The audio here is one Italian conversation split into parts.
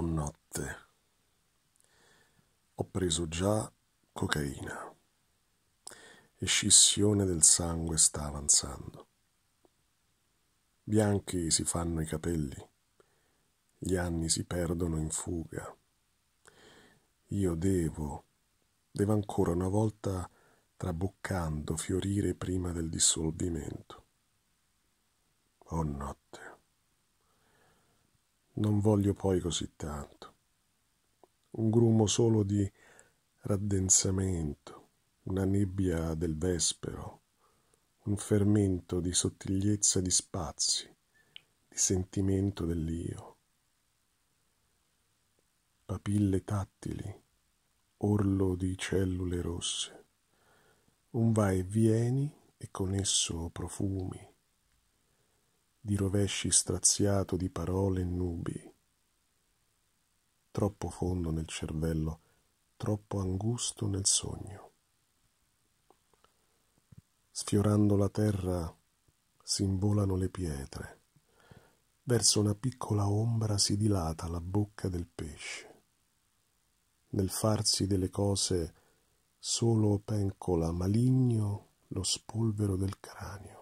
con notte. Ho preso già cocaina. Escissione del sangue sta avanzando. Bianchi si fanno i capelli, gli anni si perdono in fuga. Io devo, devo ancora una volta traboccando fiorire prima del dissolvimento. O notte. Non voglio poi così tanto. Un grumo solo di raddensamento, una nebbia del vespero, un fermento di sottigliezza di spazi, di sentimento dell'io. Papille tattili, orlo di cellule rosse, un va e vieni e con esso profumi, di rovesci straziato di parole e nubi. Troppo fondo nel cervello, troppo angusto nel sogno. Sfiorando la terra, s'involano le pietre. Verso una piccola ombra si dilata la bocca del pesce. Nel farsi delle cose solo pencola maligno lo spolvero del cranio.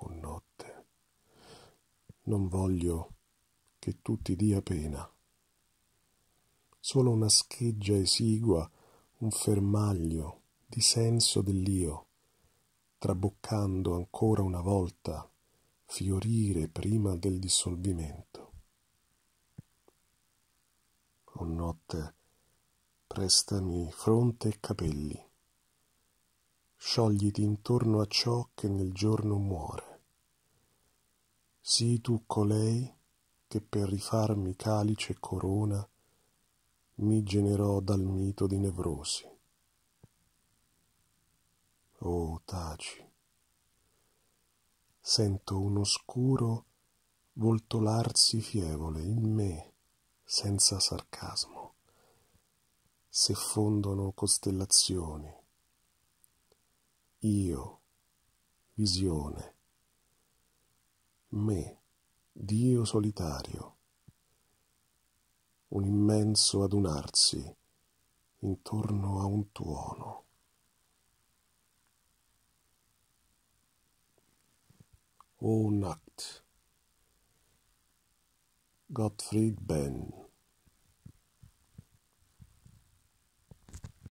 O oh notte. Non voglio che tu ti dia pena. Solo una scheggia esigua, un fermaglio di senso dell'io, traboccando ancora una volta, fiorire prima del dissolvimento. O notte, prestami fronte e capelli, sciogliti intorno a ciò che nel giorno muore sii tu colei che per rifarmi calice e corona mi generò dal mito di Nevrosi. Oh, taci. Sento un oscuro voltolarsi fievole in me, senza sarcasmo, se fondono costellazioni. Io, visione, me, Dio solitario. Un immenso adunarsi intorno a un tuono. O Nacht Gottfried Benn